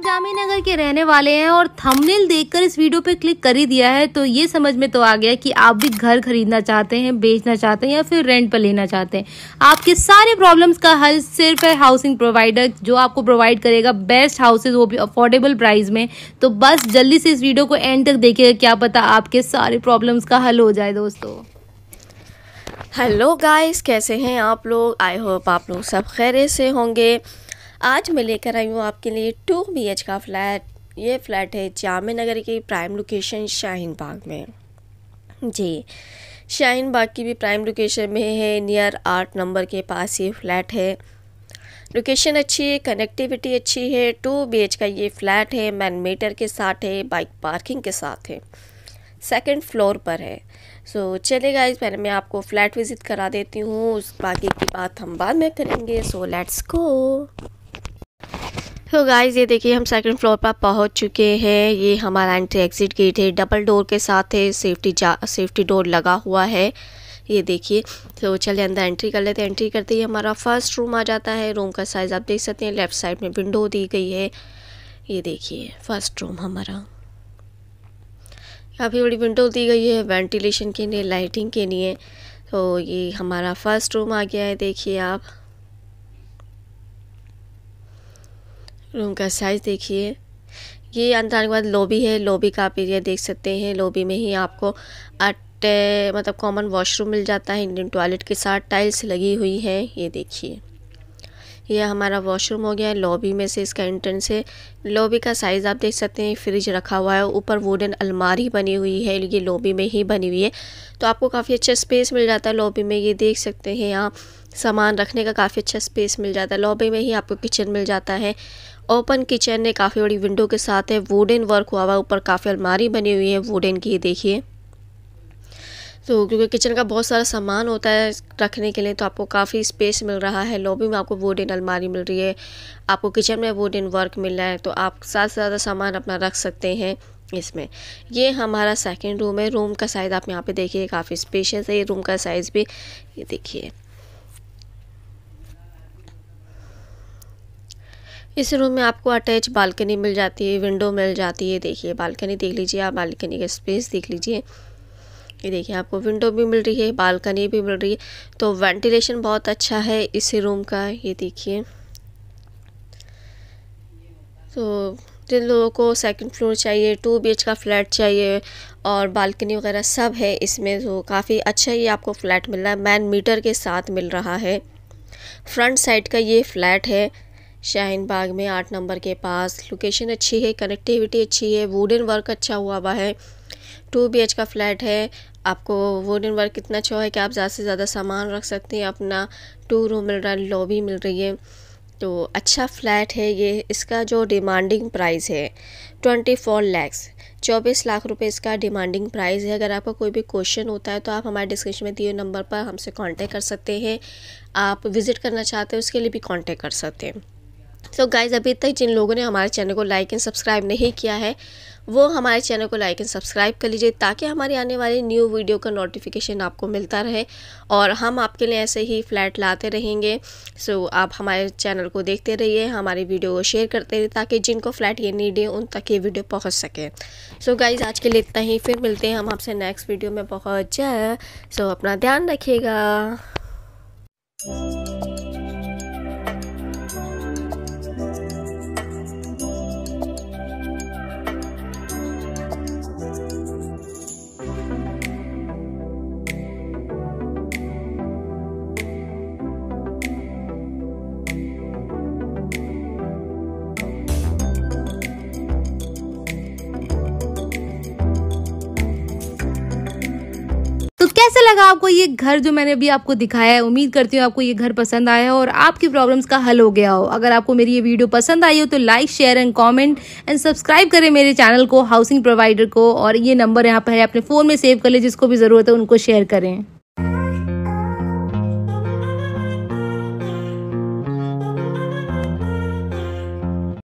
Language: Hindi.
आप जामी नगर के रहने वाले हैं और थंबनेल देखकर इस वीडियो पे क्लिक कर ही दिया है तो ये समझ में तो आ गया कि आप भी घर खरीदना चाहते हैं बेचना चाहते हैं या फिर रेंट पर लेना चाहते हैं आपके सारे प्रॉब्लम्स का हल सिर्फ है हाउसिंग प्रोवाइडर जो आपको प्रोवाइड करेगा बेस्ट हाउसेज वो भी अफोर्डेबल प्राइस में तो बस जल्दी से इस वीडियो को एंड तक देखेगा क्या पता आपके सारे प्रॉब्लम्स का हल हो जाए दोस्तों हेलो गाइस कैसे हैं आप लोग आई होप आप लोग सब खैर से होंगे आज मैं लेकर आई हूँ आपके लिए टू बी एच का फ्लैट ये फ्लैट है जामे नगर की प्राइम लोकेशन शाहीन बाग में जी शाहीन बाग की भी प्राइम लोकेशन में है नियर आठ नंबर के पास ये फ्लैट है लोकेशन अच्छी है कनेक्टिविटी अच्छी है टू बी का ये फ्लैट है मैन मीटर के साथ है बाइक पार्किंग के साथ है सेकंड फ्लोर पर है सो so, चले गाइज पहले मैं आपको फ़्लैट विज़िट करा देती हूँ उस बाकी की बात हम बाद में करेंगे सो लेट्स गो तो गाइज ये देखिए हम सेकंड फ्लोर पर पहुंच चुके हैं ये हमारा एंट्री एग्जिट गेट है डबल डोर के साथ है सेफ्टी जा सेफ्टी डोर लगा हुआ है ये देखिए तो चलिए अंदर एंट्री कर लेते हैं एंट्री करते ही हमारा फर्स्ट रूम आ जाता है रूम का साइज़ आप देख सकते हैं लेफ़्ट साइड में विंडो दी गई है ये देखिए फर्स्ट रूम हमारा काफ़ी बड़ी विंडो दी गई है वेंटिलेशन के लिए लाइटिंग के लिए तो ये हमारा फर्स्ट रूम आ गया है देखिए आप रूम का साइज़ देखिए ये अंदर आने के बाद लॉबी है लॉबी का आप एरिया देख सकते हैं लॉबी में ही आपको अट मतलब कॉमन वॉशरूम मिल जाता है इंडियन टॉयलेट के साथ टाइल्स लगी हुई है ये देखिए यह हमारा वॉशरूम हो गया है लॉबी में से इसका एंट्रेंस है लॉबी का साइज़ आप देख सकते हैं फ्रिज रखा हुआ है ऊपर वुडन अलमारी बनी हुई है ये लॉबी में ही बनी हुई है तो आपको काफ़ी अच्छा स्पेस मिल जाता है लॉबी में ये देख सकते हैं यहाँ सामान रखने का काफ़ी अच्छा स्पेस मिल जाता है लॉबी में ही आपको किचन मिल जाता है ओपन किचन है काफ़ी बड़ी विंडो के साथ है वुडन वर्क हुआ हुआ ऊपर काफ़ी अलमारी बनी हुई है वुडन की देखिए तो क्योंकि किचन का बहुत सारा सामान होता है रखने के लिए तो आपको काफ़ी स्पेस मिल रहा है लॉबी में आपको वुडन अलमारी मिल रही है आपको किचन में वुडन वर्क मिल रहा है तो आप ज़्यादा से ज़्यादा सामान अपना रख सकते हैं इसमें ये हमारा सेकंड रूम है रूम का साइज़ आप यहाँ पे देखिए काफ़ी स्पेशियस है ये रूम का साइज़ भी ये देखिए इस रूम में आपको अटैच बालकनी मिल जाती है विंडो मिल जाती है देखिए बालकनी देख लीजिए आप बालकनी का स्पेस देख लीजिए ये देखिए आपको विंडो भी मिल रही है बालकनी भी मिल रही है तो वेंटिलेशन बहुत अच्छा है इस रूम का ये देखिए तो जिन लोगों को सेकंड फ्लोर चाहिए टू बी का फ्लैट चाहिए और बालकनी वगैरह सब है इसमें तो काफ़ी अच्छा ये आपको फ्लैट मिल रहा है मैन मीटर के साथ मिल रहा है फ्रंट साइड का ये फ्लैट है शाहीन बाग में आठ नंबर के पास लोकेशन अच्छी है कनेक्टिविटी अच्छी है वुडन वर्क अच्छा हुआ हुआ है टू बी का फ्लैट है आपको वुडन वर्क इतना अच्छा है कि आप ज़्यादा से ज़्यादा सामान रख सकते हैं अपना टू रूम मिल रहा है लॉबी मिल रही है तो अच्छा फ्लैट है ये इसका जो डिमांडिंग प्राइस है ट्वेंटी फोर लैक्स चौबीस लाख रुपए इसका डिमांडिंग प्राइस है अगर आपका कोई भी क्वेश्चन होता है तो आप हमारे डिस्क्रिप्शन में दिए नंबर पर हमसे कांटेक्ट कर सकते हैं आप विज़िट करना चाहते हैं उसके लिए भी कांटेक्ट कर सकते हैं सो so गाइज अभी तक जिन लोगों ने हमारे चैनल को लाइक एंड सब्सक्राइब नहीं किया है वो हमारे चैनल को लाइक एंड सब्सक्राइब कर लीजिए ताकि हमारी आने वाली न्यू वीडियो का नोटिफिकेशन आपको मिलता रहे और हम आपके लिए ऐसे ही फ्लैट लाते रहेंगे सो so, आप हमारे चैनल को देखते रहिए हमारी वीडियो को शेयर करते रहिए ताकि जिनको फ्लैट ये नीड है उन तक ये वीडियो पहुँच सके सो so, गाइज़ आज के लिए इतना ही फिर मिलते हैं हम आपसे नेक्स्ट वीडियो में पहुँच जाए सो so, अपना ध्यान रखिएगा लगा आपको ये घर जो मैंने अभी आपको दिखाया है उम्मीद करती हूँ आपको ये घर पसंद आया हो और आपकी प्रॉब्लम्स का हल हो गया हो अगर आपको मेरी ये वीडियो पसंद आई हो तो like share and comment and subscribe करें मेरे चैनल को हाउसिंग प्रोवाइडर को और ये नंबर यहाँ पर है अपने फ़ोन में सेव कर ले जिसको भी ज़रूरत है उनको शेयर करें